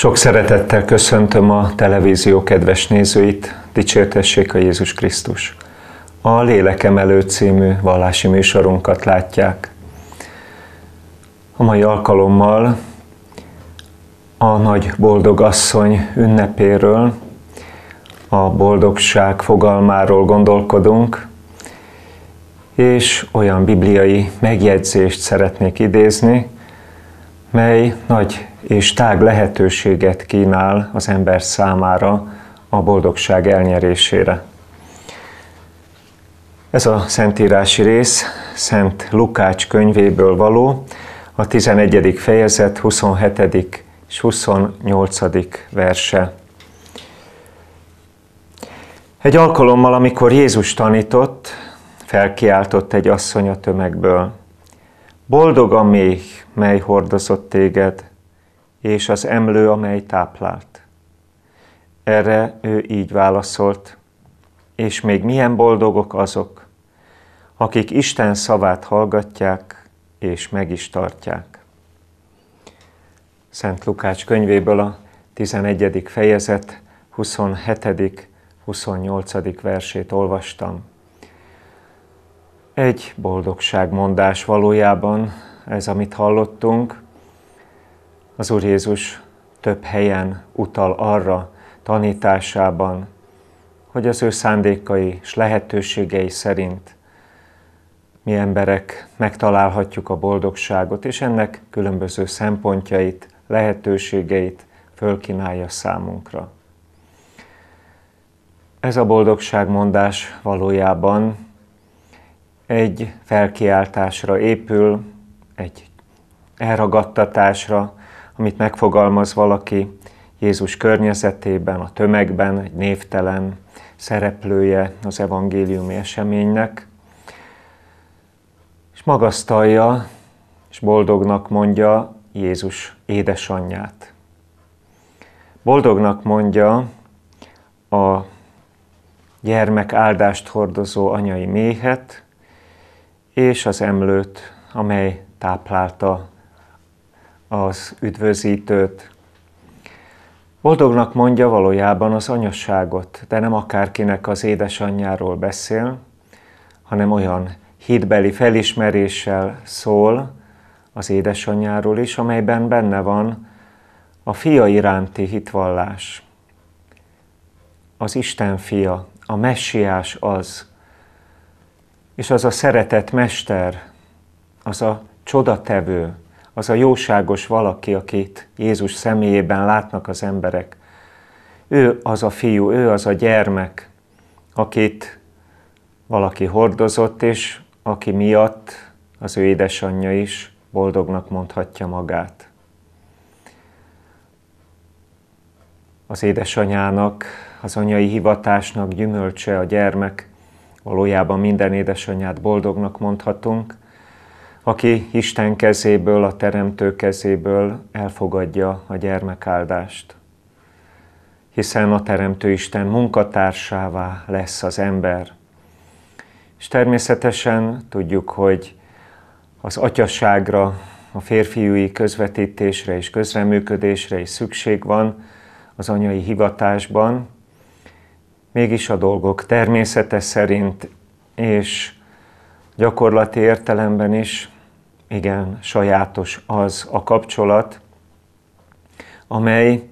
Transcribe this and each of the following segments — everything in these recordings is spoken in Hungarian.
Sok szeretettel köszöntöm a televízió kedves nézőit, dicsértessék a Jézus Krisztus. A Lélekem Elő című vallási műsorunkat látják. A mai alkalommal a nagy boldog asszony ünnepéről, a boldogság fogalmáról gondolkodunk, és olyan bibliai megjegyzést szeretnék idézni, mely nagy és tág lehetőséget kínál az ember számára a boldogság elnyerésére. Ez a szentírási rész Szent Lukács könyvéből való, a 11. fejezet 27. és 28. verse. Egy alkalommal, amikor Jézus tanított, felkiáltott egy asszony a tömegből. Boldog a méh, mely hordozott téged, és az emlő, amely táplált. Erre ő így válaszolt, és még milyen boldogok azok, akik Isten szavát hallgatják és meg is tartják. Szent Lukács könyvéből a 11. fejezet 27. 28. versét olvastam. Egy boldogságmondás valójában ez, amit hallottunk, az Úr Jézus több helyen utal arra tanításában, hogy az ő szándékai és lehetőségei szerint mi emberek megtalálhatjuk a boldogságot, és ennek különböző szempontjait, lehetőségeit fölkínálja számunkra. Ez a boldogságmondás valójában egy felkiáltásra épül, egy elragadtatásra, amit megfogalmaz valaki Jézus környezetében, a tömegben, egy névtelen szereplője az evangéliumi eseménynek, és magasztalja, és boldognak mondja Jézus édesanyját. Boldognak mondja a gyermek áldást hordozó anyai méhet, és az emlőt, amely táplálta az üdvözítőt. Boldognak mondja valójában az anyasságot, de nem akárkinek az édesanyjáról beszél, hanem olyan hitbeli felismeréssel szól az édesanyjáról is, amelyben benne van a fia iránti hitvallás. Az Isten fia, a messiás az, és az a szeretett mester, az a csodatevő, az a jóságos valaki, akit Jézus személyében látnak az emberek. Ő az a fiú, ő az a gyermek, akit valaki hordozott, és aki miatt az ő édesanyja is boldognak mondhatja magát. Az édesanyának, az anyai hivatásnak gyümölcse a gyermek, valójában minden édesanyát boldognak mondhatunk, aki Isten kezéből, a Teremtő kezéből elfogadja a gyermekáldást. Hiszen a Teremtő Isten munkatársává lesz az ember. És természetesen tudjuk, hogy az atyaságra, a férfiúi közvetítésre és közreműködésre is szükség van az anyai hivatásban, mégis a dolgok természete szerint és gyakorlati értelemben is igen sajátos az a kapcsolat, amely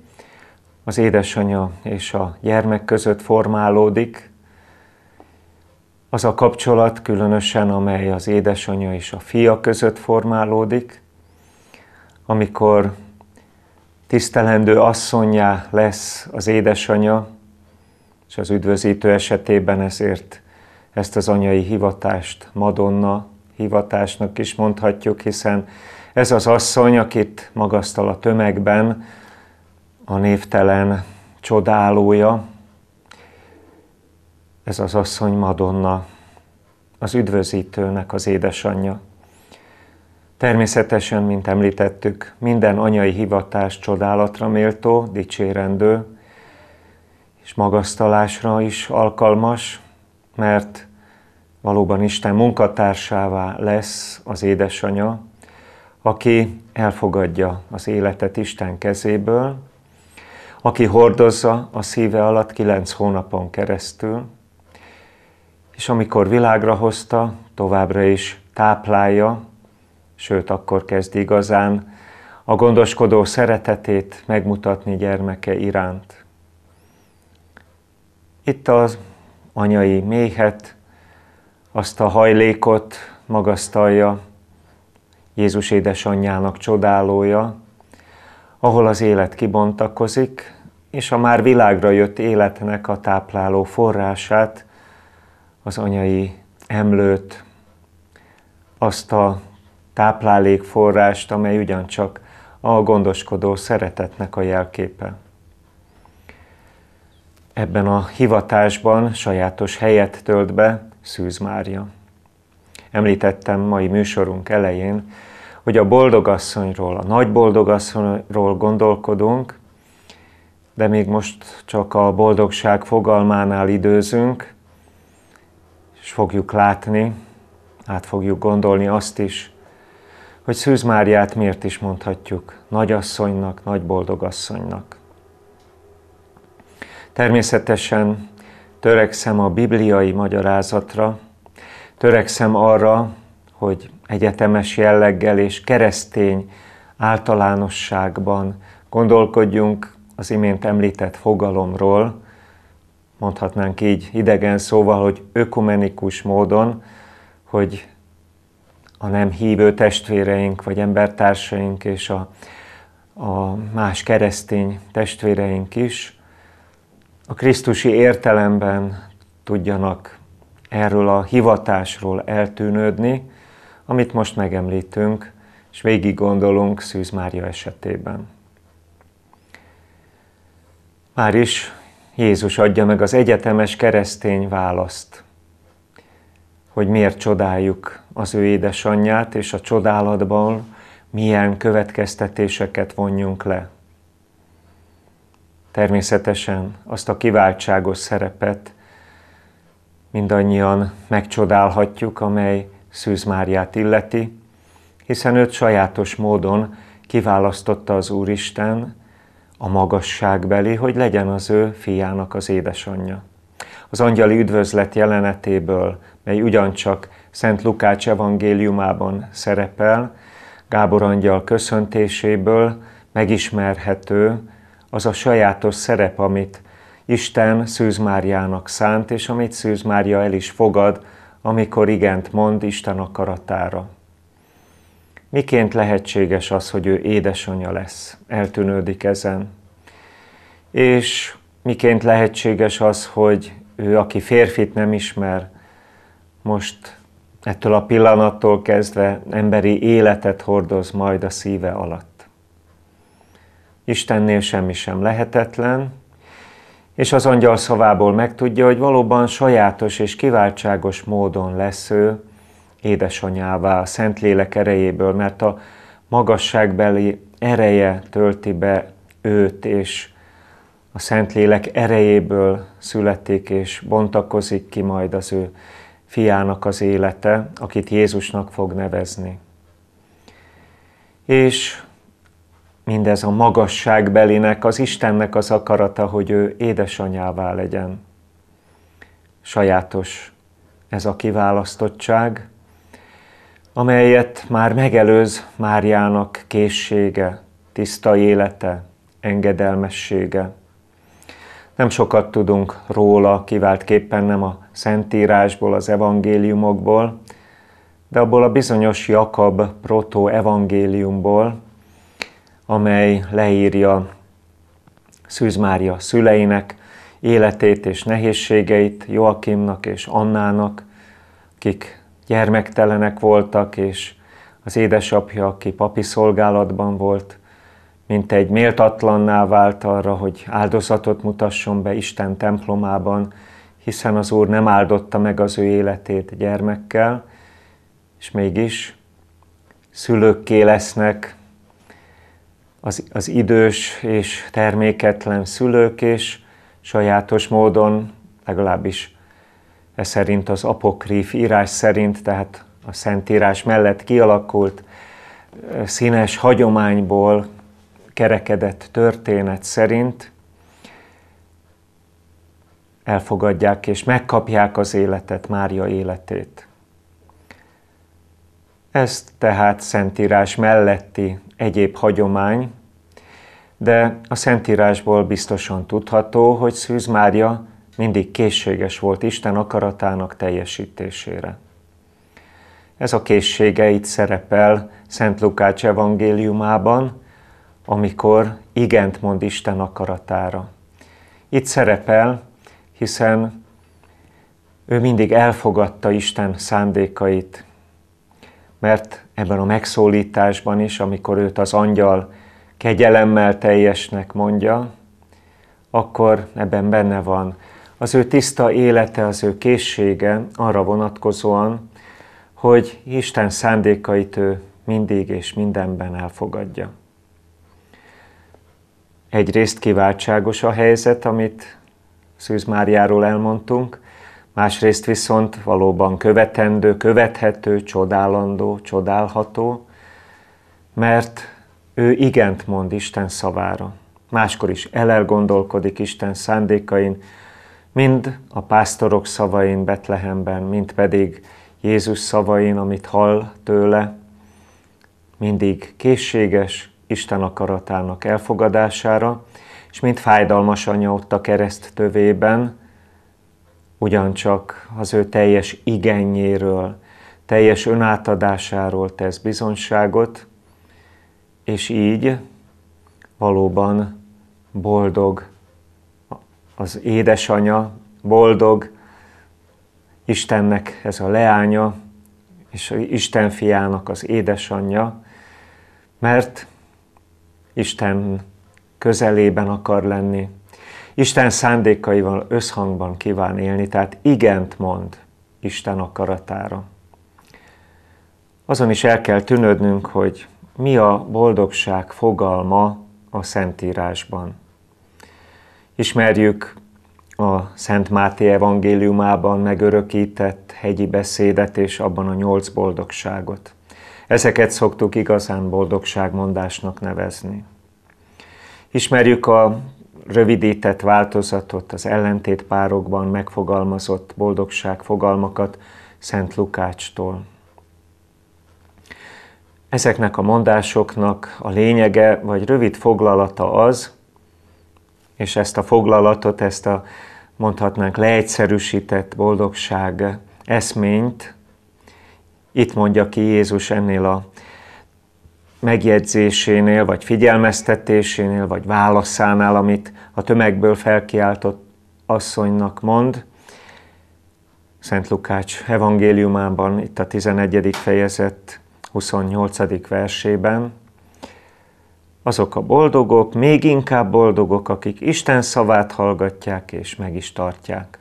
az édesanyja és a gyermek között formálódik, az a kapcsolat különösen, amely az édesanyja és a fia között formálódik, amikor tisztelendő asszonyá lesz az édesanyja, és az üdvözítő esetében ezért ezt az anyai hivatást Madonna hivatásnak is mondhatjuk, hiszen ez az asszony, akit magasztal a tömegben, a névtelen csodálója, ez az asszony Madonna, az üdvözítőnek az édesanyja. Természetesen, mint említettük, minden anyai hivatás csodálatra méltó, dicsérendő, és magasztalásra is alkalmas, mert valóban Isten munkatársává lesz az édesanya, aki elfogadja az életet Isten kezéből, aki hordozza a szíve alatt kilenc hónapon keresztül, és amikor világra hozta, továbbra is táplálja, sőt, akkor kezd igazán a gondoskodó szeretetét megmutatni gyermeke iránt. Itt az anyai méhet azt a hajlékot magasztalja Jézus édesanyjának csodálója, ahol az élet kibontakozik, és a már világra jött életnek a tápláló forrását, az anyai emlőt, azt a táplálékforrást, amely ugyancsak a gondoskodó szeretetnek a jelképe. Ebben a hivatásban sajátos helyet tölt be Szűz Mária. Említettem mai műsorunk elején, hogy a boldogasszonyról, a nagy boldogasszonyról gondolkodunk, de még most csak a boldogság fogalmánál időzünk, és fogjuk látni, át fogjuk gondolni azt is, hogy Szűz Máriát miért is mondhatjuk nagyasszonynak, nagy boldogasszonynak. Természetesen törekszem a bibliai magyarázatra, törekszem arra, hogy egyetemes jelleggel és keresztény általánosságban gondolkodjunk az imént említett fogalomról, mondhatnánk így idegen szóval, hogy ökumenikus módon, hogy a nem hívő testvéreink vagy embertársaink és a, a más keresztény testvéreink is a Krisztusi értelemben tudjanak erről a hivatásról eltűnődni, amit most megemlítünk, és végig gondolunk Szűz Mária esetében. Már is Jézus adja meg az egyetemes keresztény választ, hogy miért csodáljuk az ő édesanyját, és a csodálatban milyen következtetéseket vonjunk le természetesen azt a kiváltságos szerepet mindannyian megcsodálhatjuk, amely Szűz Máriát illeti, hiszen őt sajátos módon kiválasztotta az Úristen a magasságbeli, hogy legyen az ő fiának az édesanyja. Az angyali üdvözlet jelenetéből, mely ugyancsak Szent Lukács evangéliumában szerepel, Gábor angyal köszöntéséből megismerhető, az a sajátos szerep, amit Isten Szűz Máriának szánt, és amit Szűz Mária el is fogad, amikor igent mond Isten akaratára. Miként lehetséges az, hogy ő édesanyja lesz? Eltűnődik ezen. És miként lehetséges az, hogy ő, aki férfit nem ismer, most ettől a pillanattól kezdve emberi életet hordoz majd a szíve alatt. Istennél semmi sem lehetetlen, és az angyal szavából megtudja, hogy valóban sajátos és kiváltságos módon lesz ő édesanyává a Szentlélek erejéből, mert a magasságbeli ereje tölti be őt, és a Szentlélek erejéből születik és bontakozik ki majd az ő fiának az élete, akit Jézusnak fog nevezni. És mindez a magasságbelinek, az Istennek az akarata, hogy ő édesanyává legyen. Sajátos ez a kiválasztottság, amelyet már megelőz Máriának készsége, tiszta élete, engedelmessége. Nem sokat tudunk róla, kiváltképpen nem a Szentírásból, az evangéliumokból, de abból a bizonyos Jakab proto-evangéliumból, amely leírja Szűz Mária szüleinek életét és nehézségeit, Joakimnak és Annának, akik gyermektelenek voltak, és az édesapja, aki papi szolgálatban volt, mint egy méltatlanná vált arra, hogy áldozatot mutasson be Isten templomában, hiszen az Úr nem áldotta meg az ő életét gyermekkel, és mégis szülőkké lesznek, az, az idős és terméketlen szülők, és sajátos módon, legalábbis e szerint az apokrif írás szerint, tehát a Szentírás mellett kialakult e, színes hagyományból kerekedett történet szerint elfogadják és megkapják az életet, Mária életét. Ezt tehát Szentírás melletti egyéb hagyomány, de a Szentírásból biztosan tudható, hogy Szűz Mária mindig készséges volt Isten akaratának teljesítésére. Ez a készsége itt szerepel Szent Lukács evangéliumában, amikor igent mond Isten akaratára. Itt szerepel, hiszen ő mindig elfogadta Isten szándékait, mert ebben a megszólításban is, amikor őt az angyal kegyelemmel teljesnek mondja, akkor ebben benne van az ő tiszta élete, az ő készsége arra vonatkozóan, hogy Isten szándékait ő mindig és mindenben elfogadja. Egyrészt kiváltságos a helyzet, amit Szűz Máriáról elmondtunk, másrészt viszont valóban követendő, követhető, csodálandó, csodálható, mert ő igent mond Isten szavára. Máskor is elelgondolkodik Isten szándékain, mind a pásztorok szavain Betlehemben, mind pedig Jézus szavain, amit hall tőle, mindig készséges Isten akaratának elfogadására, és mint fájdalmas anya ott a kereszt tövében, ugyancsak az ő teljes igényéről, teljes önátadásáról tesz bizonyságot, és így valóban boldog az édesanya, boldog Istennek ez a leánya, és Isten fiának az édesanyja, mert Isten közelében akar lenni, Isten szándékaival összhangban kíván élni, tehát igent mond Isten akaratára. Azon is el kell tűnődnünk, hogy mi a boldogság fogalma a Szentírásban. Ismerjük a Szent Máté evangéliumában megörökített hegyi beszédet és abban a nyolc boldogságot. Ezeket szoktuk igazán boldogságmondásnak nevezni. Ismerjük a rövidített változatot, az ellentétpárokban megfogalmazott boldogság fogalmakat Szent Lukácstól. Ezeknek a mondásoknak a lényege vagy rövid foglalata az, és ezt a foglalatot, ezt a mondhatnánk leegyszerűsített boldogság eszményt itt mondja ki Jézus ennél a megjegyzésénél, vagy figyelmeztetésénél, vagy válaszánál, amit a tömegből felkiáltott asszonynak mond. Szent Lukács evangéliumában, itt a 11. fejezet 28. versében. Azok a boldogok, még inkább boldogok, akik Isten szavát hallgatják és meg is tartják.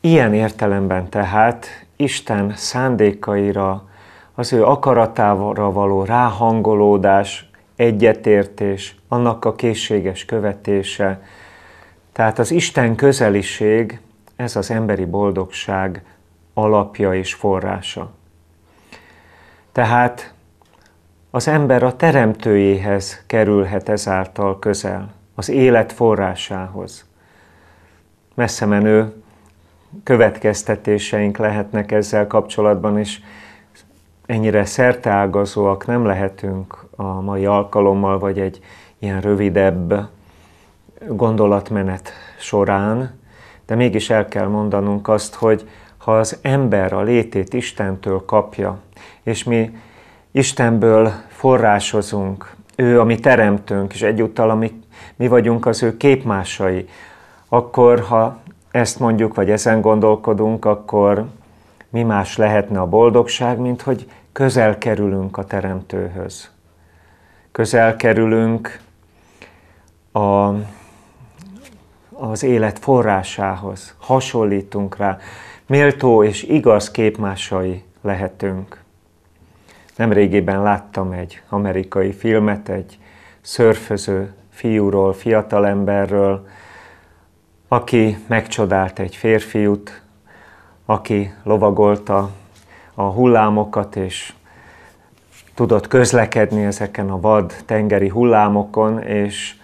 Ilyen értelemben tehát Isten szándékaira, az ő akaratára való ráhangolódás, egyetértés, annak a készséges követése. Tehát az Isten közeliség, ez az emberi boldogság alapja és forrása. Tehát az ember a teremtőjéhez kerülhet ezáltal közel, az élet forrásához. Messze menő következtetéseink lehetnek ezzel kapcsolatban, és ennyire szerteágazóak nem lehetünk a mai alkalommal, vagy egy ilyen rövidebb gondolatmenet során, de mégis el kell mondanunk azt, hogy ha az ember a létét Istentől kapja, és mi Istenből forrásozunk, ő a mi teremtőnk, és egyúttal ami, mi vagyunk az ő képmásai, akkor ha ezt mondjuk, vagy ezen gondolkodunk, akkor mi más lehetne a boldogság, mint hogy közel kerülünk a Teremtőhöz. Közel kerülünk a, az élet forrásához, hasonlítunk rá, méltó és igaz képmásai lehetünk. Nemrégiben láttam egy amerikai filmet, egy szörföző fiúról, fiatalemberről, aki megcsodált egy férfiút, aki lovagolta a hullámokat, és tudott közlekedni ezeken a vad tengeri hullámokon, és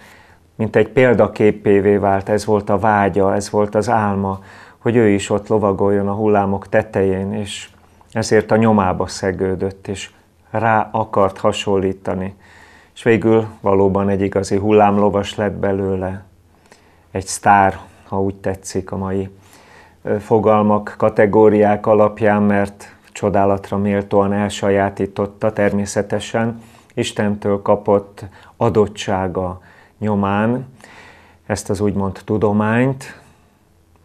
mint egy példaképévé vált, ez volt a vágya, ez volt az álma, hogy ő is ott lovagoljon a hullámok tetején, és ezért a nyomába szegődött, és rá akart hasonlítani. És végül valóban egy igazi hullámlovas lett belőle, egy sztár, ha úgy tetszik a mai fogalmak, kategóriák alapján, mert csodálatra méltóan elsajátította természetesen, Istentől kapott adottsága nyomán ezt az úgymond tudományt,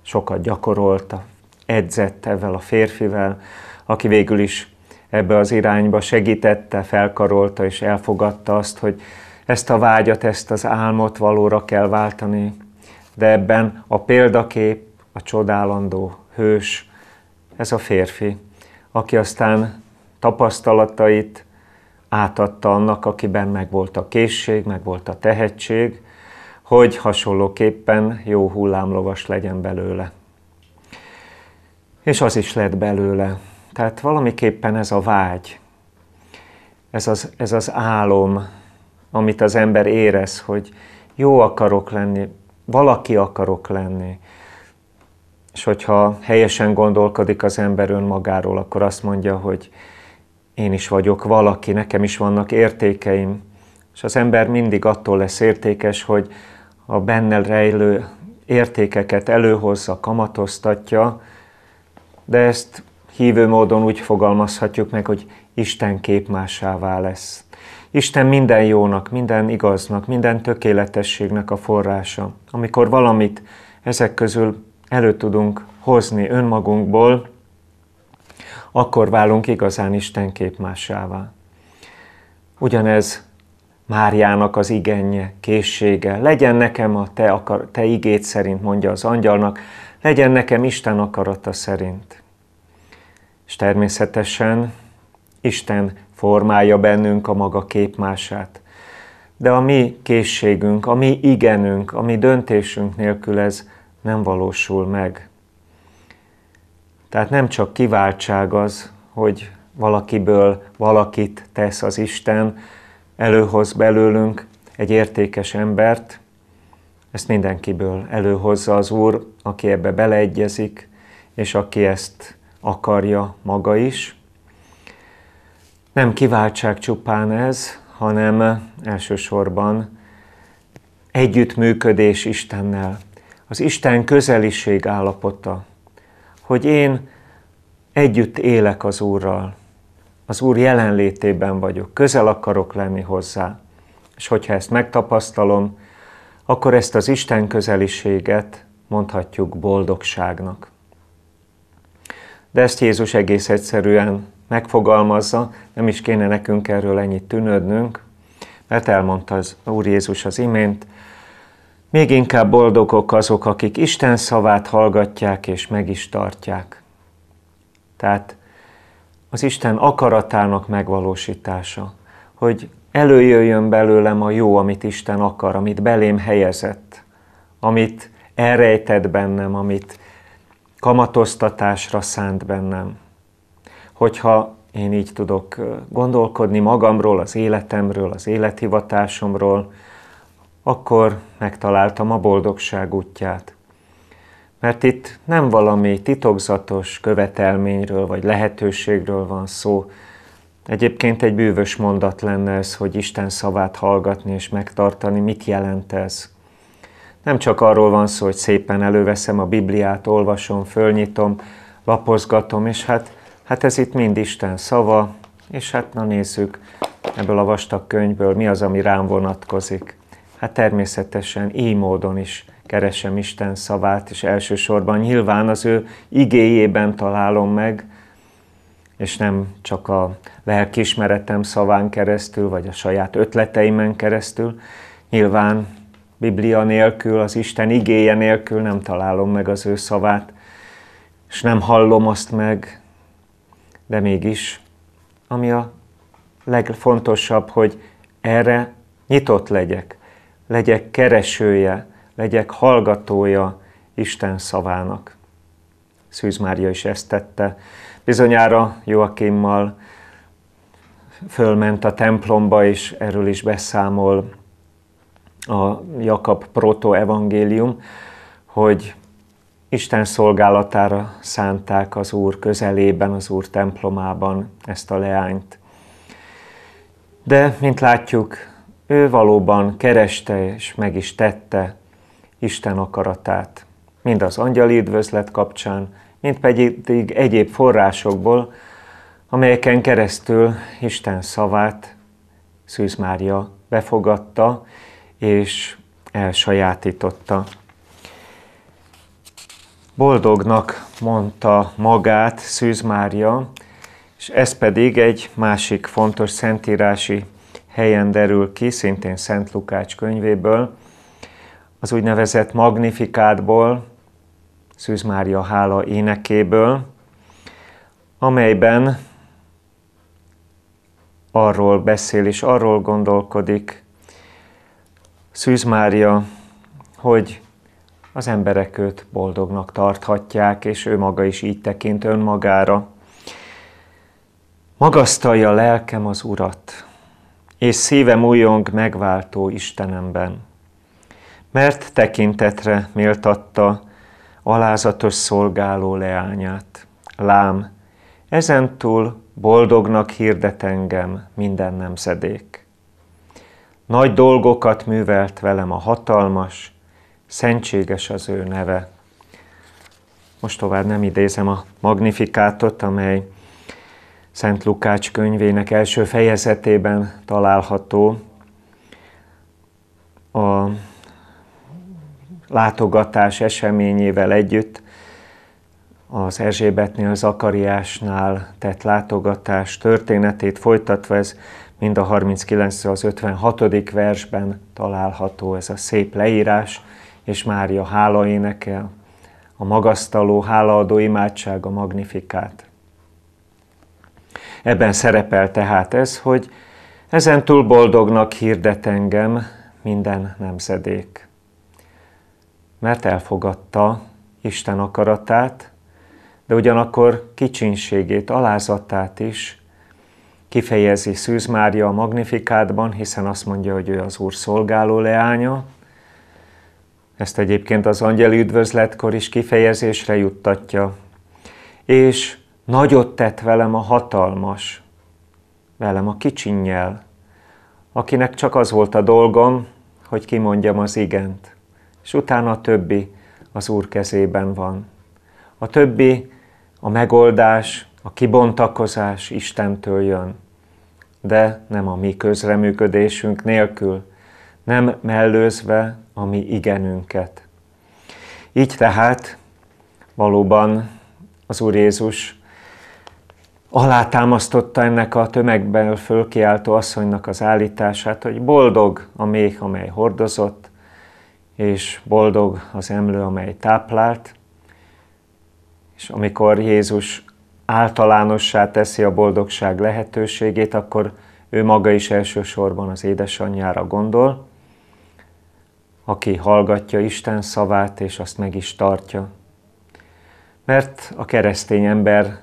sokat gyakorolta, edzett ezzel a férfivel, aki végül is ebbe az irányba segítette, felkarolta és elfogadta azt, hogy ezt a vágyat, ezt az álmot valóra kell váltani, de ebben a példakép, a csodálandó hős, ez a férfi, aki aztán tapasztalatait átadta annak, akiben volt a készség, megvolt a tehetség, hogy hasonlóképpen jó hullámlovas legyen belőle. És az is lett belőle. Tehát valamiképpen ez a vágy, ez az, ez az álom, amit az ember érez, hogy jó akarok lenni, valaki akarok lenni, és hogyha helyesen gondolkodik az ember önmagáról, akkor azt mondja, hogy én is vagyok valaki, nekem is vannak értékeim. És az ember mindig attól lesz értékes, hogy a benne rejlő értékeket előhozza, kamatoztatja, de ezt hívő módon úgy fogalmazhatjuk meg, hogy Isten képmásává lesz. Isten minden jónak, minden igaznak, minden tökéletességnek a forrása. Amikor valamit ezek közül elő tudunk hozni önmagunkból, akkor válunk igazán Isten képmásává. Ugyanez Máriának az igenje, készsége. Legyen nekem a te, akar, te igéd szerint, mondja az angyalnak, legyen nekem Isten akarata szerint. És természetesen Isten formálja bennünk a maga képmását. De a mi készségünk, a mi igenünk, a mi döntésünk nélkül ez nem valósul meg. Tehát nem csak kiváltság az, hogy valakiből valakit tesz az Isten, előhoz belőlünk egy értékes embert, ezt mindenkiből előhozza az Úr, aki ebbe beleegyezik, és aki ezt akarja maga is. Nem kiváltság csupán ez, hanem elsősorban együttműködés Istennel az Isten közeliség állapota, hogy én együtt élek az Úrral, az Úr jelenlétében vagyok, közel akarok lenni hozzá. És hogyha ezt megtapasztalom, akkor ezt az Isten közeliséget mondhatjuk boldogságnak. De ezt Jézus egész egyszerűen megfogalmazza, nem is kéne nekünk erről ennyit tűnődnünk, mert elmondta az Úr Jézus az imént, még inkább boldogok azok, akik Isten szavát hallgatják és meg is tartják. Tehát az Isten akaratának megvalósítása, hogy előjöjjön belőlem a jó, amit Isten akar, amit belém helyezett, amit elrejtett bennem, amit kamatoztatásra szánt bennem. Hogyha én így tudok gondolkodni magamról, az életemről, az élethivatásomról, akkor megtaláltam a boldogság útját. Mert itt nem valami titokzatos követelményről vagy lehetőségről van szó. Egyébként egy bűvös mondat lenne ez, hogy Isten szavát hallgatni és megtartani, mit jelent ez. Nem csak arról van szó, hogy szépen előveszem a Bibliát, olvasom, fölnyitom, lapozgatom, és hát, hát ez itt mind Isten szava, és hát na nézzük ebből a vastag könyvből, mi az, ami rám vonatkozik. Hát természetesen így módon is keresem Isten szavát, és elsősorban nyilván az ő igéjében találom meg, és nem csak a lelkismeretem szaván keresztül, vagy a saját ötleteimen keresztül. Nyilván Biblia nélkül, az Isten igéje nélkül nem találom meg az ő szavát, és nem hallom azt meg, de mégis, ami a legfontosabb, hogy erre nyitott legyek legyek keresője, legyek hallgatója Isten szavának. Szűz Mária is ezt tette. Bizonyára Joakimmal fölment a templomba, és erről is beszámol a Jakab protoevangélium, hogy Isten szolgálatára szánták az Úr közelében, az Úr templomában ezt a leányt. De, mint látjuk, ő valóban kereste és meg is tette Isten akaratát, mind az angyali üdvözlet kapcsán, mint pedig egyéb forrásokból, amelyeken keresztül Isten szavát Szűz Mária befogadta és elsajátította. Boldognak mondta magát Szűz Mária, és ez pedig egy másik fontos szentírási helyen derül ki, szintén Szent Lukács könyvéből, az úgynevezett magnifikátból, Szűz Mária hála énekéből, amelyben arról beszél és arról gondolkodik Szűz Mária, hogy az emberek őt boldognak tarthatják, és ő maga is így tekint önmagára. Magasztalja lelkem az Urat, és szívem újjong megváltó Istenemben. Mert tekintetre méltatta alázatos szolgáló leányát. Lám, ezentúl boldognak hirdet engem minden nemzedék. Nagy dolgokat művelt velem a hatalmas, szentséges az ő neve. Most tovább nem idézem a magnifikátot, amely Szent Lukács könyvének első fejezetében található a látogatás eseményével együtt az Erzsébetnél, Akariásnál tett látogatás történetét folytatva, ez mind a 39 az 56. versben található ez a szép leírás, és Mária hála éneke, a magasztaló hálaadó imádság, a magnifikát. Ebben szerepel tehát ez, hogy ezen túl boldognak hirdet engem minden nemzedék. Mert elfogadta Isten akaratát, de ugyanakkor kicsinségét, alázatát is kifejezi Szűz Mária a Magnifikátban, hiszen azt mondja, hogy ő az Úr szolgáló leánya. Ezt egyébként az angyeli üdvözletkor is kifejezésre juttatja. És Nagyot tett velem a hatalmas, velem a kicsinnyel, akinek csak az volt a dolgom, hogy kimondjam az igent, és utána a többi az Úr kezében van. A többi a megoldás, a kibontakozás Istentől jön, de nem a mi közreműködésünk nélkül, nem mellőzve a mi igenünket. Így tehát valóban az Úr Jézus alátámasztotta ennek a tömegben fölkiáltó asszonynak az állítását, hogy boldog a méh, amely hordozott, és boldog az emlő, amely táplált. És amikor Jézus általánossá teszi a boldogság lehetőségét, akkor ő maga is elsősorban az édesanyjára gondol, aki hallgatja Isten szavát, és azt meg is tartja. Mert a keresztény ember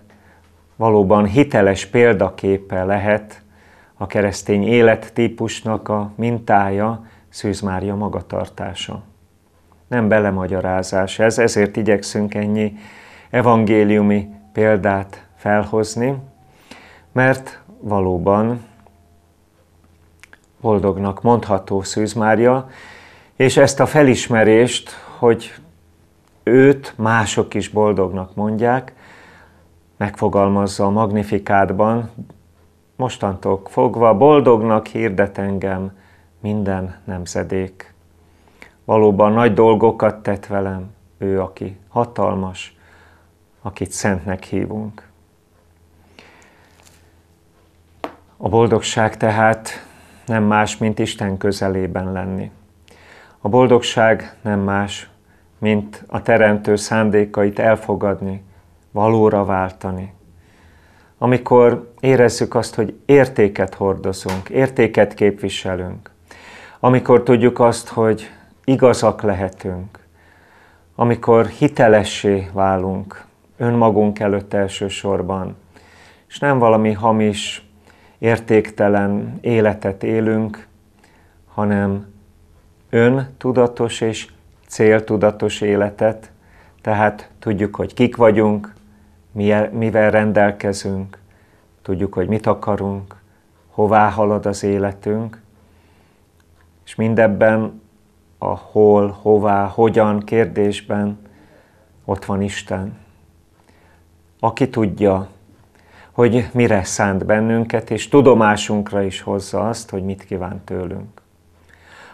valóban hiteles példaképe lehet a keresztény élettípusnak a mintája, Szűz Mária magatartása. Nem belemagyarázás ez, ezért igyekszünk ennyi evangéliumi példát felhozni, mert valóban boldognak mondható Szűz Mária, és ezt a felismerést, hogy őt mások is boldognak mondják, megfogalmazza a magnifikátban, mostantól fogva boldognak hirdet engem minden nemzedék. Valóban nagy dolgokat tett velem ő, aki hatalmas, akit szentnek hívunk. A boldogság tehát nem más, mint Isten közelében lenni. A boldogság nem más, mint a teremtő szándékait elfogadni, valóra váltani. Amikor érezzük azt, hogy értéket hordozunk, értéket képviselünk, amikor tudjuk azt, hogy igazak lehetünk, amikor hitelessé válunk önmagunk előtt elsősorban, és nem valami hamis, értéktelen életet élünk, hanem öntudatos és céltudatos életet, tehát tudjuk, hogy kik vagyunk, mivel rendelkezünk, tudjuk, hogy mit akarunk, hová halad az életünk, és mindebben a hol, hová, hogyan kérdésben ott van Isten, aki tudja, hogy mire szánt bennünket, és tudomásunkra is hozza azt, hogy mit kíván tőlünk.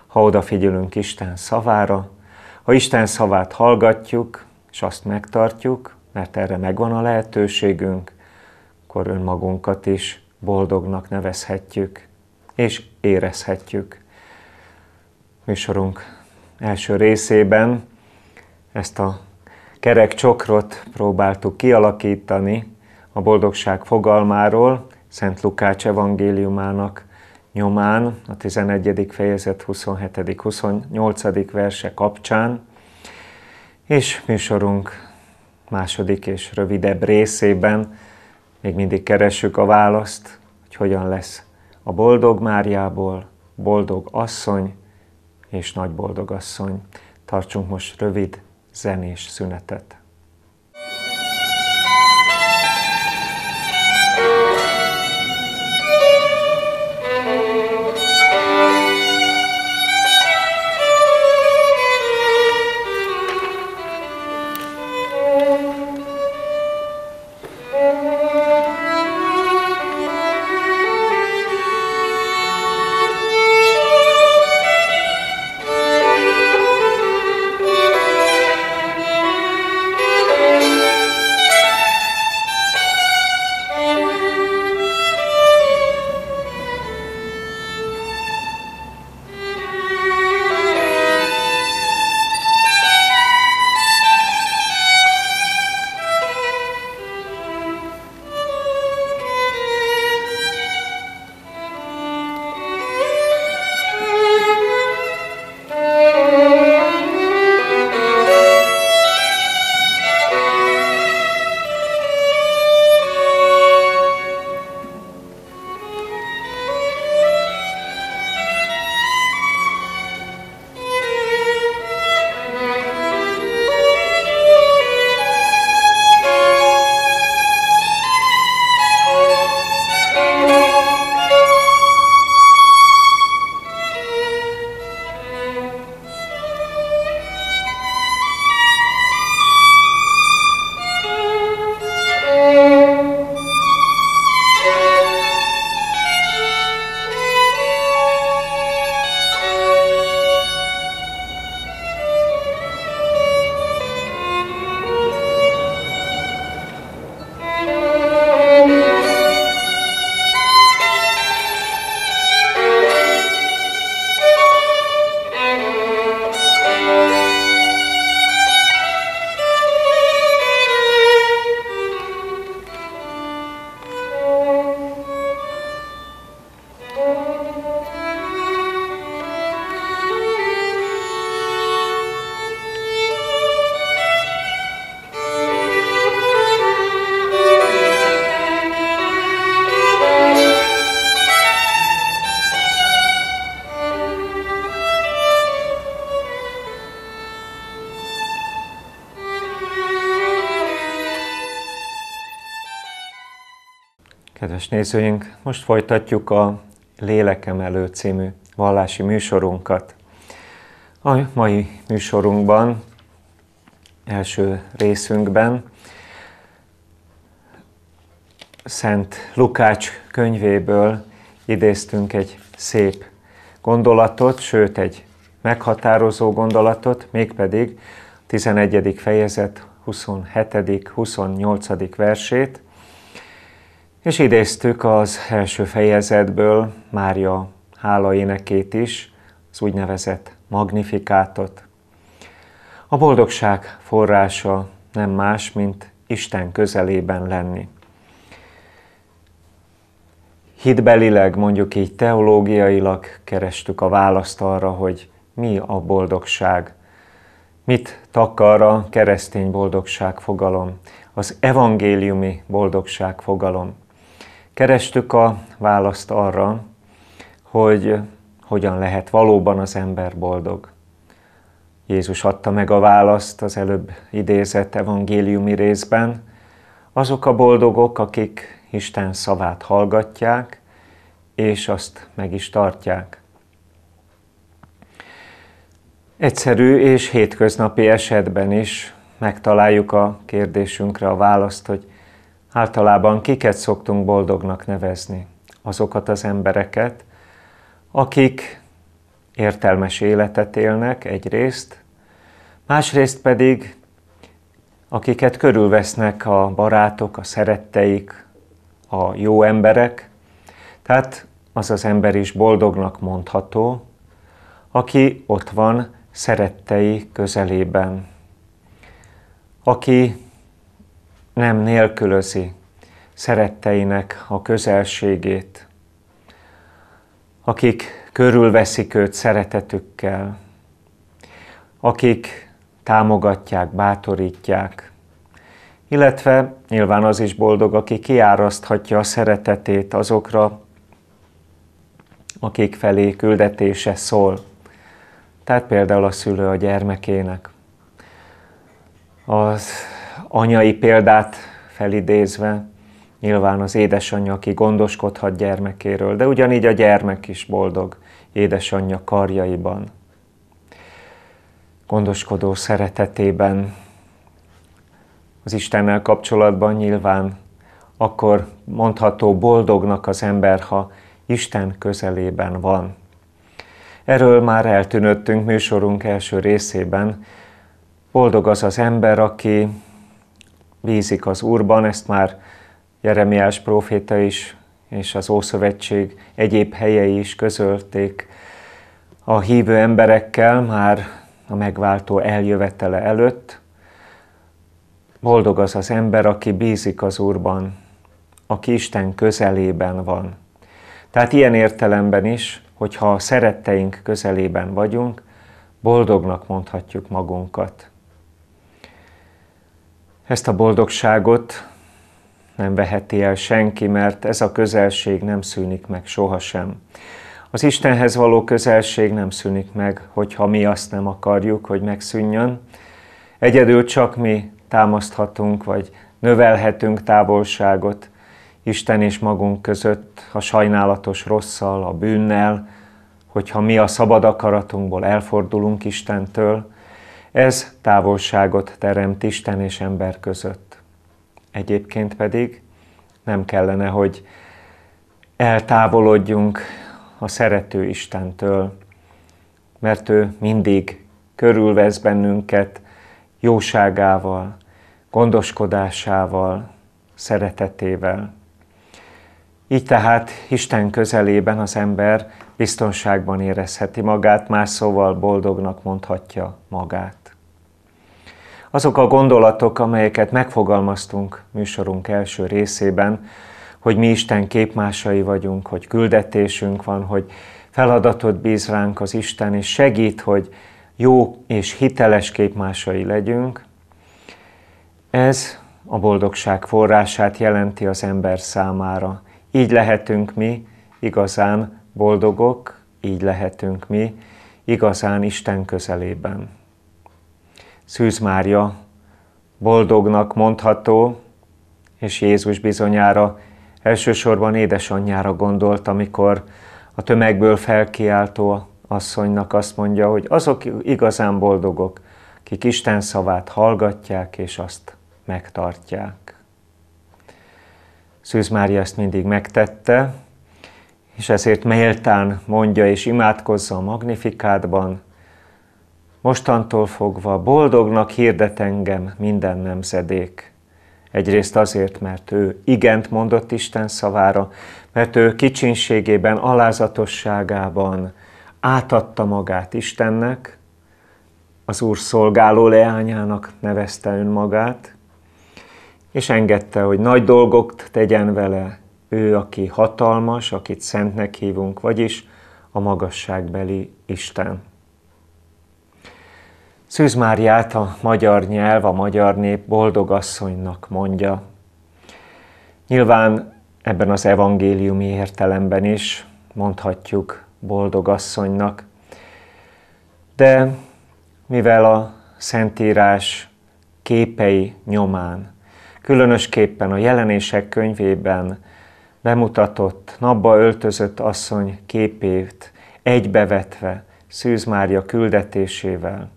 Ha odafigyelünk Isten szavára, ha Isten szavát hallgatjuk, és azt megtartjuk, mert erre megvan a lehetőségünk, akkor önmagunkat is boldognak nevezhetjük, és érezhetjük. Műsorunk első részében ezt a kerek csokrot próbáltuk kialakítani a boldogság fogalmáról, Szent Lukács evangéliumának nyomán, a 11. fejezet 27.-28. verse kapcsán, és műsorunk második és rövidebb részében még mindig keressük a választ, hogy hogyan lesz a boldog Máriából boldog asszony és nagy boldog asszony. Tartsunk most rövid zenés szünetet. Kedves nézőink, most folytatjuk a Lélekem elő című vallási műsorunkat. A mai műsorunkban, első részünkben Szent Lukács könyvéből idéztünk egy szép gondolatot, sőt egy meghatározó gondolatot, mégpedig 11. fejezet 27.-28. versét, és idéztük az első fejezetből Mária hála énekét is, az úgynevezett magnifikátot. A boldogság forrása nem más, mint Isten közelében lenni. Hitbelileg, mondjuk így teológiailag kerestük a választ arra, hogy mi a boldogság. Mit takar a keresztény boldogság fogalom, az evangéliumi boldogság fogalom. Kerestük a választ arra, hogy hogyan lehet valóban az ember boldog. Jézus adta meg a választ az előbb idézett evangéliumi részben. Azok a boldogok, akik Isten szavát hallgatják, és azt meg is tartják. Egyszerű és hétköznapi esetben is megtaláljuk a kérdésünkre a választ, hogy Általában kiket szoktunk boldognak nevezni? Azokat az embereket, akik értelmes életet élnek egyrészt, másrészt pedig akiket körülvesznek a barátok, a szeretteik, a jó emberek. Tehát az az ember is boldognak mondható, aki ott van szerettei közelében, aki nem nélkülözi szeretteinek a közelségét, akik körülveszik őt szeretetükkel, akik támogatják, bátorítják, illetve nyilván az is boldog, aki kiáraszthatja a szeretetét azokra, akik felé küldetése szól. Tehát például a szülő a gyermekének. Az anyai példát felidézve, nyilván az édesanyja, aki gondoskodhat gyermekéről, de ugyanígy a gyermek is boldog édesanyja karjaiban, gondoskodó szeretetében, az Istennel kapcsolatban nyilván akkor mondható boldognak az ember, ha Isten közelében van. Erről már eltűnöttünk műsorunk első részében. Boldog az az ember, aki bízik az Úrban, ezt már Jeremiás próféta is és az Ószövetség egyéb helyei is közölték a hívő emberekkel már a megváltó eljövetele előtt. Boldog az az ember, aki bízik az Úrban, aki Isten közelében van. Tehát ilyen értelemben is, hogyha a szeretteink közelében vagyunk, boldognak mondhatjuk magunkat. Ezt a boldogságot nem veheti el senki, mert ez a közelség nem szűnik meg sohasem. Az Istenhez való közelség nem szűnik meg, hogyha mi azt nem akarjuk, hogy megszűnjön. Egyedül csak mi támaszthatunk, vagy növelhetünk távolságot Isten és magunk között, a sajnálatos rosszal, a bűnnel, hogyha mi a szabad akaratunkból elfordulunk Istentől, ez távolságot teremt Isten és ember között. Egyébként pedig nem kellene, hogy eltávolodjunk a szerető Istentől, mert ő mindig körülvesz bennünket jóságával, gondoskodásával, szeretetével. Így tehát Isten közelében az ember biztonságban érezheti magát, más szóval boldognak mondhatja magát. Azok a gondolatok, amelyeket megfogalmaztunk műsorunk első részében, hogy mi Isten képmásai vagyunk, hogy küldetésünk van, hogy feladatot bíz ránk az Isten, és segít, hogy jó és hiteles képmásai legyünk, ez a boldogság forrását jelenti az ember számára. Így lehetünk mi igazán boldogok, így lehetünk mi igazán Isten közelében. Szűz Mária boldognak mondható, és Jézus bizonyára elsősorban édesanyjára gondolt, amikor a tömegből felkiáltó asszonynak azt mondja, hogy azok igazán boldogok, kik Isten szavát hallgatják és azt megtartják. Szűz Mária ezt mindig megtette, és ezért méltán mondja és imádkozza a magnifikátban, Mostantól fogva boldognak hirdet engem minden nemzedék. Egyrészt azért, mert ő igent mondott Isten szavára, mert ő kicsinségében, alázatosságában átadta magát Istennek, az Úr szolgáló leányának nevezte önmagát, és engedte, hogy nagy dolgokt tegyen vele ő, aki hatalmas, akit szentnek hívunk, vagyis a magasságbeli Isten. Szűz Máriát a magyar nyelv, a magyar nép boldogasszonynak mondja. Nyilván ebben az evangéliumi értelemben is mondhatjuk boldogasszonynak, de mivel a Szentírás képei nyomán, különösképpen a jelenések könyvében bemutatott, napba öltözött asszony képét egybevetve Szűz Mária küldetésével,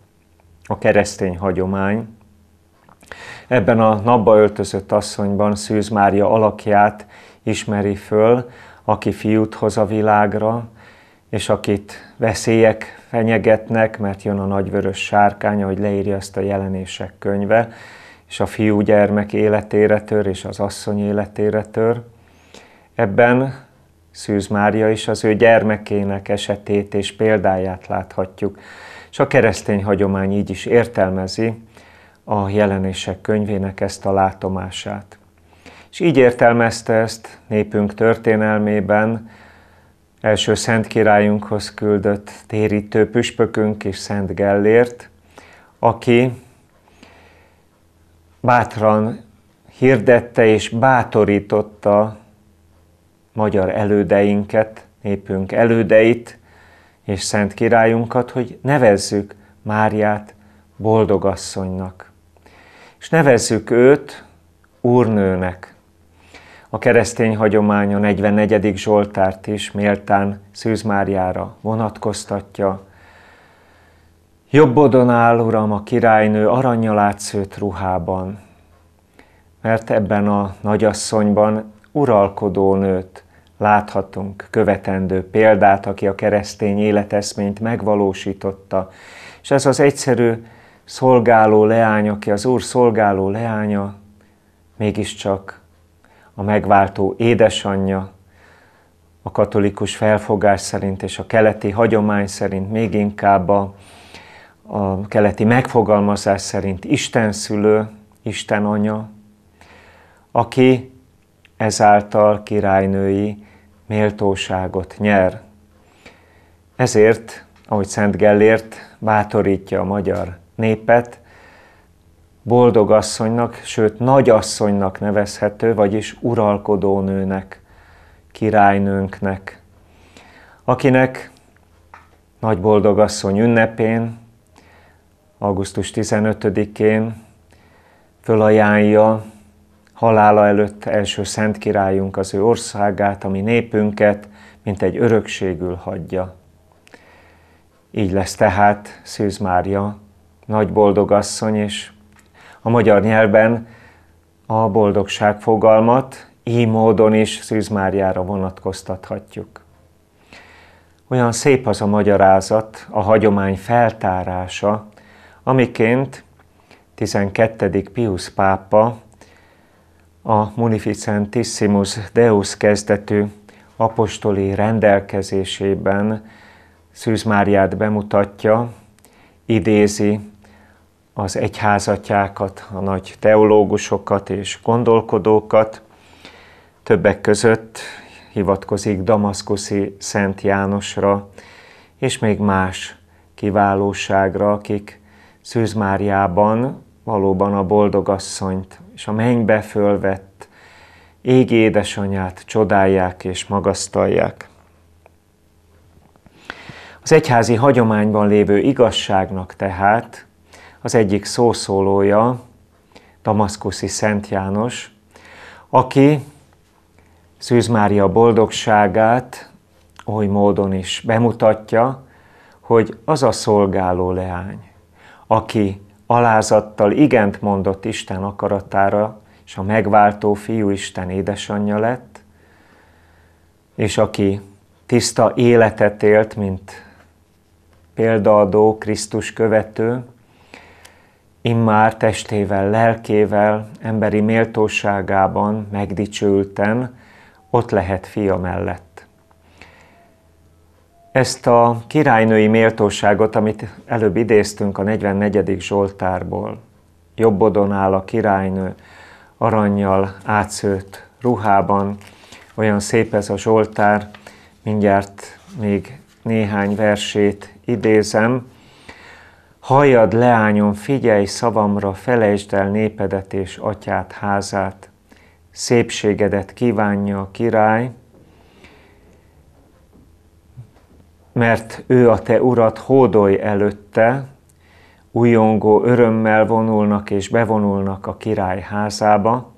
a keresztény hagyomány. Ebben a napba öltözött asszonyban Szűz Mária alakját ismeri föl, aki fiút hoz a világra, és akit veszélyek fenyegetnek, mert jön a nagyvörös sárkány, ahogy leírja ezt a jelenések könyve, és a fiú gyermek életére tör, és az asszony életére tör. Ebben Szűz Mária is az ő gyermekének esetét és példáját láthatjuk. És a keresztény hagyomány így is értelmezi a jelenések könyvének ezt a látomását. És így értelmezte ezt népünk történelmében első Szent Királyunkhoz küldött térítő püspökünk és Szent Gellért, aki bátran hirdette és bátorította magyar elődeinket, népünk elődeit, és Szent Királyunkat, hogy nevezzük Máriát boldogasszonynak. És nevezzük őt úrnőnek. A keresztény a 44. Zsoltárt is méltán Szűz Máriára vonatkoztatja. Jobbodon áll, Uram, a királynő aranyjal átszőtt ruhában, mert ebben a nagyasszonyban uralkodó nőt, láthatunk követendő példát, aki a keresztény életeszményt megvalósította. És ez az egyszerű szolgáló leány, aki az Úr szolgáló leánya, mégiscsak a megváltó édesanyja, a katolikus felfogás szerint és a keleti hagyomány szerint, még inkább a, a keleti megfogalmazás szerint Isten szülő, Isten anya, aki ezáltal királynői méltóságot nyer. Ezért, ahogy Szent Gellért bátorítja a magyar népet, boldog asszonynak, sőt nagyasszonynak nevezhető, vagyis uralkodónőnek, királynőnknek, akinek nagy boldogasszony ünnepén, augusztus 15-én fölajánlja halála előtt első szent királyunk az ő országát, ami népünket, mint egy örökségül hagyja. Így lesz tehát Szűz Mária, nagy boldogasszony, és a magyar nyelven a boldogság fogalmat így módon is Szűz Máriára vonatkoztathatjuk. Olyan szép az a magyarázat, a hagyomány feltárása, amiként 12. Pius pápa a Munificentissimus Deus kezdetű apostoli rendelkezésében Szűz Máriát bemutatja, idézi az egyházatjákat, a nagy teológusokat és gondolkodókat, többek között hivatkozik Damaszkuszi Szent Jánosra, és még más kiválóságra, akik Szűz Máriában valóban a boldogasszonyt és a mennybe fölvett ég édesanyát csodálják és magasztalják. Az egyházi hagyományban lévő igazságnak tehát az egyik szószólója Damaszkuszi Szent János, aki Szűz Mária boldogságát oly módon is bemutatja, hogy az a szolgáló leány, aki alázattal igent mondott Isten akaratára, és a megváltó fiú Isten édesanyja lett, és aki tiszta életet élt, mint példaadó, Krisztus követő, immár testével, lelkével, emberi méltóságában megdicsőülten ott lehet fia mellett. Ezt a királynői méltóságot, amit előbb idéztünk a 44. Zsoltárból, jobbodon áll a királynő, aranyjal átszőtt ruhában, olyan szép ez a Zsoltár, mindjárt még néhány versét idézem. Hajad leányom, figyelj szavamra, felejtsd el népedet és atyát házát. Szépségedet kívánja a király, mert ő a te urat hódolj előtte, újongó örömmel vonulnak és bevonulnak a király házába,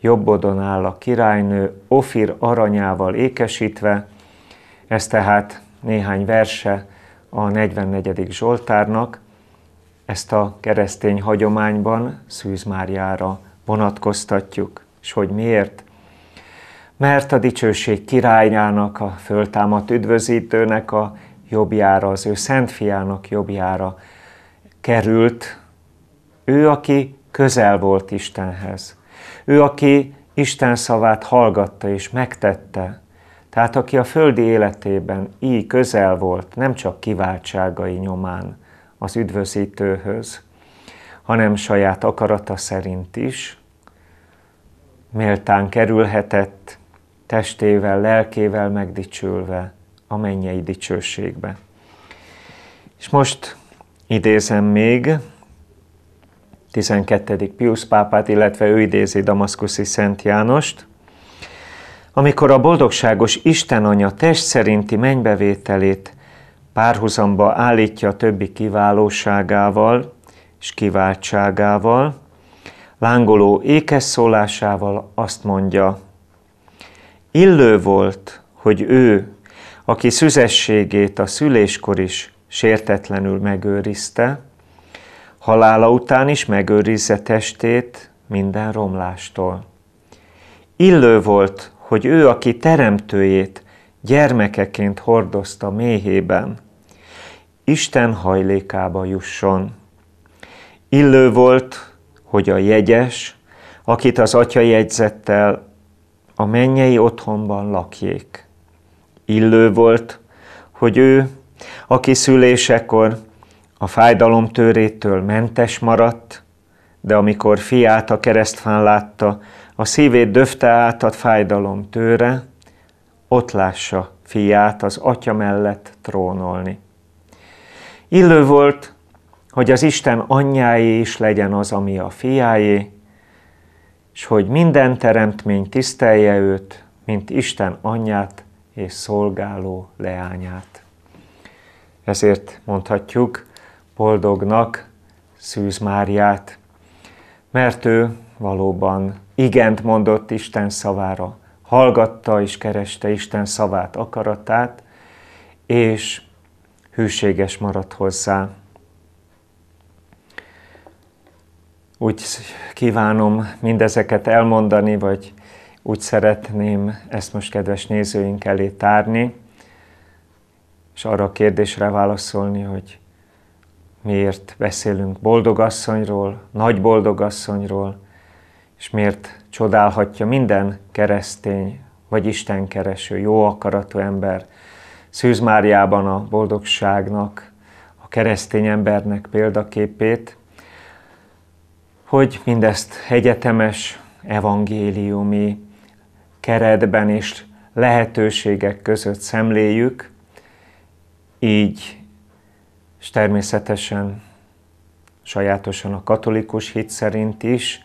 jobbodon áll a királynő, Ofir aranyával ékesítve, ez tehát néhány verse a 44. Zsoltárnak, ezt a keresztény hagyományban Szűz Máriára vonatkoztatjuk. És hogy miért? mert a dicsőség királyának, a föltámadt üdvözítőnek a jobbjára, az ő szent fiának jobbjára került. Ő, aki közel volt Istenhez. Ő, aki Isten szavát hallgatta és megtette. Tehát aki a földi életében így közel volt, nem csak kiváltságai nyomán az üdvözítőhöz, hanem saját akarata szerint is, méltán kerülhetett testével, lelkével megdicsülve a mennyei dicsőségbe. És most idézem még 12. Pius pápát, illetve ő idézi Damaszkuszi Szent Jánost, amikor a boldogságos Isten anya test szerinti mennybevételét párhuzamba állítja a többi kiválóságával és kiváltságával, lángoló ékes szólásával azt mondja – Illő volt, hogy ő, aki szüzességét a szüléskor is sértetlenül megőrizte, halála után is megőrizze testét minden romlástól. Illő volt, hogy ő, aki teremtőjét gyermekeként hordozta méhében, Isten hajlékába jusson. Illő volt, hogy a jegyes, akit az atya jegyzettel a mennyei otthonban lakjék. Illő volt, hogy ő, aki szülésekor a fájdalom törétől mentes maradt, de amikor fiát a keresztfán látta, a szívét döfte át a fájdalom tőre, ott lássa fiát az atya mellett trónolni. Illő volt, hogy az Isten anyjáé is legyen az, ami a fiáé, és hogy minden teremtmény tisztelje őt, mint Isten anyját és szolgáló leányát. Ezért mondhatjuk boldognak Szűz Máriát, mert ő valóban igent mondott Isten szavára, hallgatta és kereste Isten szavát, akaratát, és hűséges maradt hozzá. úgy kívánom mindezeket elmondani, vagy úgy szeretném ezt most kedves nézőink elé tárni, és arra a kérdésre válaszolni, hogy miért beszélünk boldogasszonyról, nagy boldogasszonyról, és miért csodálhatja minden keresztény, vagy istenkereső, jó akaratú ember Szűz Máriában a boldogságnak, a keresztény embernek példaképét, hogy mindezt egyetemes evangéliumi keretben és lehetőségek között szemléljük, így és természetesen sajátosan a katolikus hit szerint is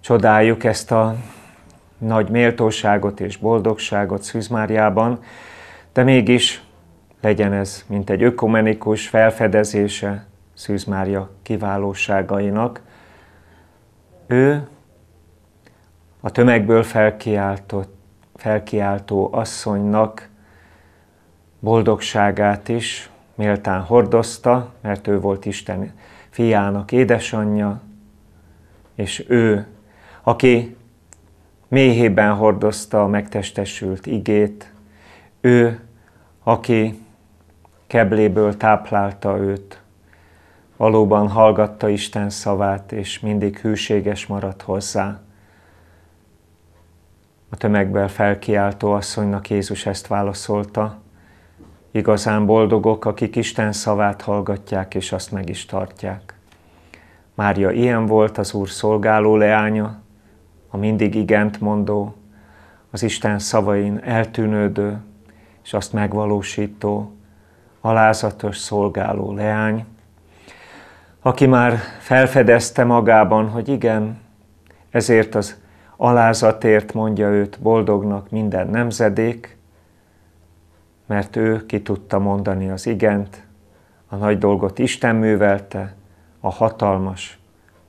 csodáljuk ezt a nagy méltóságot és boldogságot Szűzmáriában, de mégis legyen ez, mint egy ökumenikus felfedezése Szűzmária kiválóságainak, ő a tömegből felkiáltott, felkiáltó asszonynak boldogságát is méltán hordozta, mert ő volt Isten fiának édesanyja, és ő, aki méhében hordozta a megtestesült igét, ő, aki kebléből táplálta őt, valóban hallgatta Isten szavát, és mindig hűséges maradt hozzá. A tömegben felkiáltó asszonynak Jézus ezt válaszolta, igazán boldogok, akik Isten szavát hallgatják, és azt meg is tartják. Mária ilyen volt az Úr szolgáló leánya, a mindig igent mondó, az Isten szavain eltűnődő, és azt megvalósító, alázatos szolgáló leány, aki már felfedezte magában, hogy igen, ezért az alázatért mondja őt boldognak minden nemzedék, mert ő ki tudta mondani az igent, a nagy dolgot Isten művelte, a hatalmas,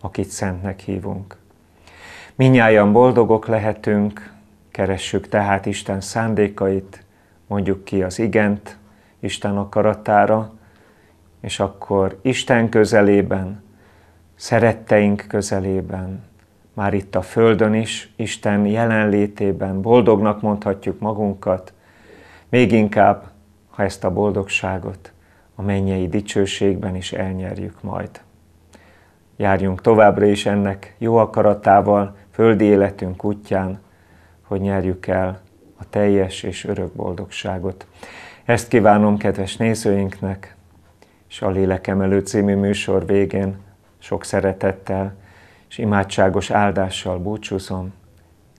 akit szentnek hívunk. Minnyáján boldogok lehetünk, keressük tehát Isten szándékait, mondjuk ki az igent Isten akaratára, és akkor Isten közelében, szeretteink közelében, már itt a Földön is, Isten jelenlétében boldognak mondhatjuk magunkat, még inkább, ha ezt a boldogságot a mennyei dicsőségben is elnyerjük majd. Járjunk továbbra is ennek jó akaratával, földi életünk útján, hogy nyerjük el a teljes és örök boldogságot. Ezt kívánom kedves nézőinknek, és a Lélekemelő című műsor végén sok szeretettel és imádságos áldással búcsúzom,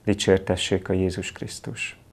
dicsértessék a Jézus Krisztus.